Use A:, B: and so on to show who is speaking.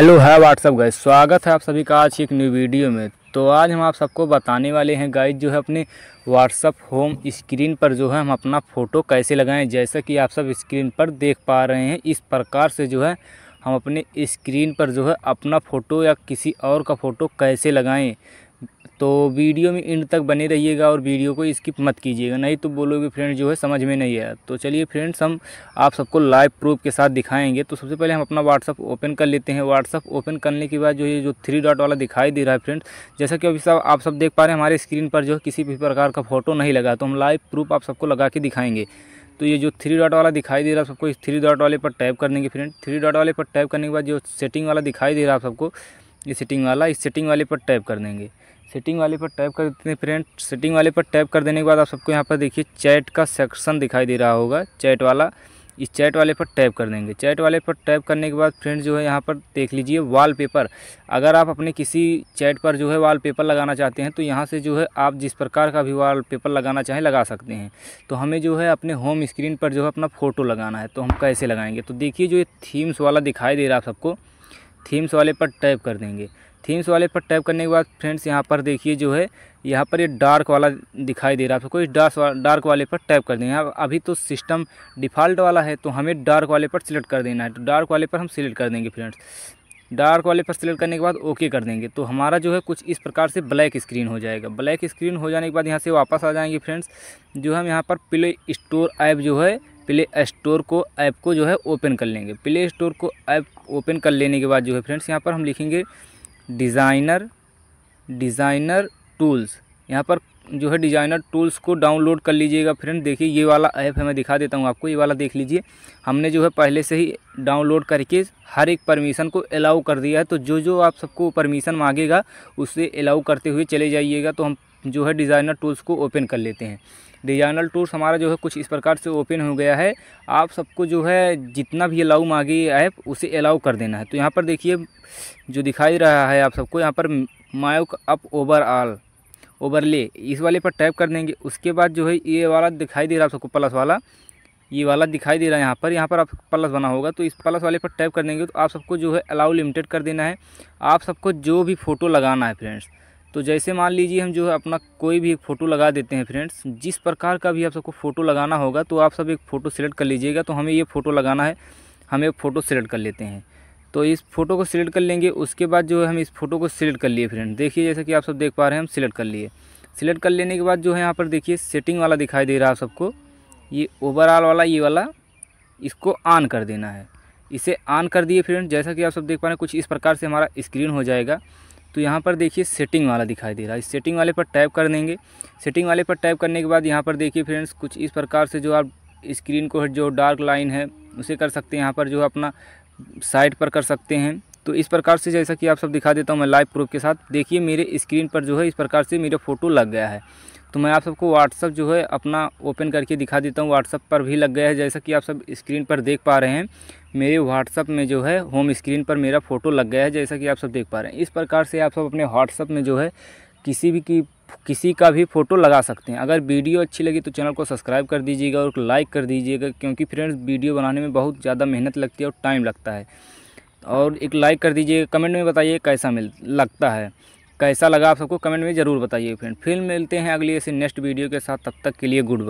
A: hello है
B: what's up guys स्वागत है आप सभी का आज एक न्यू वीडियो में तो आज हम आप सबको बताने वाले हैं गाइज जो है अपने व्हाट्सअप होम स्क्रीन पर जो है हम अपना फ़ोटो कैसे लगाएं जैसा कि आप सब स्क्रीन पर देख पा रहे हैं इस प्रकार से जो है हम अपने स्क्रीन पर जो है अपना फ़ोटो या किसी और का फ़ोटो कैसे लगाएँ तो वीडियो में इंड तक बने रहिएगा और वीडियो को स्किप मत कीजिएगा नहीं तो बोलोगे फ्रेंड जो है समझ में नहीं आया तो चलिए फ्रेंड्स हम आप सबको लाइव प्रूफ के साथ दिखाएंगे तो सबसे पहले हम अपना व्हाट्सअप ओपन कर लेते हैं व्हाट्सअप ओपन करने के बाद जो ये जो थ्री डॉट वाला दिखाई दे रहा है फ्रेंड जैसा कि अभी सब आप सब देख पा रहे हैं हमारे स्क्रीन पर जो किसी भी प्रकार का फोटो नहीं लगा तो हम लाइव प्रूफ आप सबको लगा के दिखाएंगे तो ये जो थ्री डॉट वाला दिखाई दे रहा है सबको इस थ्री डॉट वाले पर टाइप कर देंगे फ्रेंड थ्री डॉट वाले पर टाइप करने के बाद जो सेटिंग वाला दिखाई दे रहा है आप सबको ये सेटिंग वाला इस सेटिंग वाले पर टाइप कर देंगे सेटिंग वाले पर टैप कर देते हैं फ्रेंड सेटिंग वाले पर टैप कर देने के बाद आप सबको यहाँ पर देखिए चैट का सेक्शन दिखाई दे रहा होगा चैट वाला इस चैट वाले पर टैप कर देंगे चैट वाले पर टैप करने के बाद फ्रेंड जो है यहाँ पर देख लीजिए वॉलपेपर अगर आप अपने किसी चैट पर जो है वॉलपेपर लगाना चाहते हैं तो यहाँ से जो है आप जिस प्रकार का भी वॉलपेपर लगाना चाहें लगा सकते हैं तो हमें जो है अपने होम स्क्रीन पर जो है अपना फ़ोटो लगाना है तो हम कैसे लगाएँगे तो देखिए जो ये थीम्स वाला दिखाई दे रहा है सबको थीम्स वाले पर टैप कर देंगे थीम्स वाले पर टैप करने के बाद फ्रेंड्स यहाँ पर देखिए जो है यहाँ पर ये यह डार्क वाला दिखाई दे रहा है आपको इस डार्क डार्क वाले पर टैप कर देंगे अभी तो सिस्टम डिफ़ॉल्ट वाला है तो हमें डार्क वाले पर सिलेक्ट कर देना है तो डार्क वाले पर हम सिलेक्ट कर देंगे फ्रेंड्स डार्क वाले पर सिलेक्ट करने के बाद ओके कर देंगे तो हमारा जो है कुछ इस प्रकार से ब्लैक स्क्रीन हो जाएगा ब्लैक स्क्रीन हो जाने के बाद यहाँ से वापस आ जाएंगे फ्रेंड्स जो हम यहाँ पर प्ले स्टोर ऐप जो है प्ले स्टोर को ऐप को जो है ओपन कर लेंगे प्ले स्टोर को ऐप ओपन कर लेने के बाद जो है फ्रेंड्स यहाँ पर हम लिखेंगे डिज़ाइनर डिज़ाइनर टूल्स यहाँ पर जो है डिज़ाइनर टूल्स को डाउनलोड कर लीजिएगा फ्रेंड देखिए ये वाला ऐप है मैं दिखा देता हूँ आपको ये वाला देख लीजिए हमने जो है पहले से ही डाउनलोड करके हर एक परमिशन को अलाउ कर दिया है तो जो जो आप सबको परमिशन मांगेगा उसे अलाउ करते हुए चले जाइएगा तो हम जो है डिज़ाइनर टूल्स को ओपन कर लेते हैं डिजाइनर टूल्स हमारा जो है कुछ इस प्रकार से ओपन हो गया है आप सबको जो है जितना भी अलाउ मांगी ऐप उसे अलाउ कर देना है तो यहाँ पर देखिए जो दिखाई रहा है आप सबको यहाँ पर मायोक अप ओवरऑल ओवरले इस वाले पर टैप कर देंगे उसके बाद जो है ये वाला दिखाई दे रहा है आप सबको प्लस वाला ये वाला दिखाई दे रहा है यहाँ पर यहाँ पर आप प्लस बना होगा तो इस प्लस वाले पर टैप कर देंगे तो आप सबको जो है अलाउ लिमिटेड कर देना है आप सबको जो भी फ़ोटो लगाना है फ्रेंड्स तो जैसे मान लीजिए हम जो है अपना कोई भी एक फ़ोटो लगा देते हैं फ्रेंड्स जिस प्रकार का भी आप सबको फ़ोटो लगाना होगा तो आप सब एक फ़ोटो सेलेक्ट कर लीजिएगा तो हमें ये फ़ोटो लगाना है हम एक फ़ोटो सेलेक्ट कर लेते हैं तो इस फ़ोटो को सिलेक्ट कर लेंगे उसके बाद जो है हम इस फ़ोटो को सिलेक्ट कर लिए फ्रेंड देखिए जैसा कि आप सब देख पा रहे हैं हम सिलेक्ट कर लिए सिलेक्ट कर लेने के बाद जो है यहाँ पर देखिए सेटिंग वाला दिखाई दे रहा है आप सबको ये ओवरऑल वाला ये वाला इसको ऑन कर देना है इसे ऑन कर दिए फ्रेंड जैसा कि आप सब देख पा रहे हैं कुछ इस प्रकार से हमारा स्क्रीन हो जाएगा तो यहाँ पर देखिए सेटिंग वाला दिखाई दे रहा है इस सेटिंग वाले पर टैप कर देंगे सेटिंग वाले पर टैप करने के बाद यहाँ पर देखिए फ्रेंड्स कुछ इस प्रकार से जो आप स्क्रीन को जो डार्क लाइन है उसे कर सकते हैं यहाँ पर जो अपना साइड पर कर सकते हैं तो इस प्रकार से जैसा कि आप सब दिखा देता हूँ मैं लाइव प्रूफ के साथ देखिए मेरे स्क्रीन पर जो है इस प्रकार से मेरा फ़ोटो लग गया है तो मैं आप सबको व्हाट्सअप जो है अपना ओपन करके दिखा देता हूँ व्हाट्सअप पर भी लग गया है जैसा कि आप सब स्क्रीन पर देख पा रहे हैं मेरे व्हाट्सअप में जो है होम स्क्रीन पर मेरा फ़ोटो लग गया है जैसा कि आप सब देख पा रहे हैं इस प्रकार से आप सब अपने व्हाट्सअप में जो है किसी भी की किसी का भी फ़ोटो लगा सकते हैं अगर वीडियो अच्छी लगी तो चैनल को सब्सक्राइब कर दीजिएगा और लाइक कर दीजिएगा क्योंकि फ्रेंड्स वीडियो बनाने में बहुत ज़्यादा मेहनत लगती है और टाइम लगता है और एक लाइक कर दीजिए कमेंट में बताइए कैसा मिल लगता है कैसा लगा आप सबको कमेंट में ज़रूर बताइए फ्रेंड फिर मिलते हैं अगली ऐसी नेक्स्ट वीडियो के साथ तब तक के लिए गुड बाय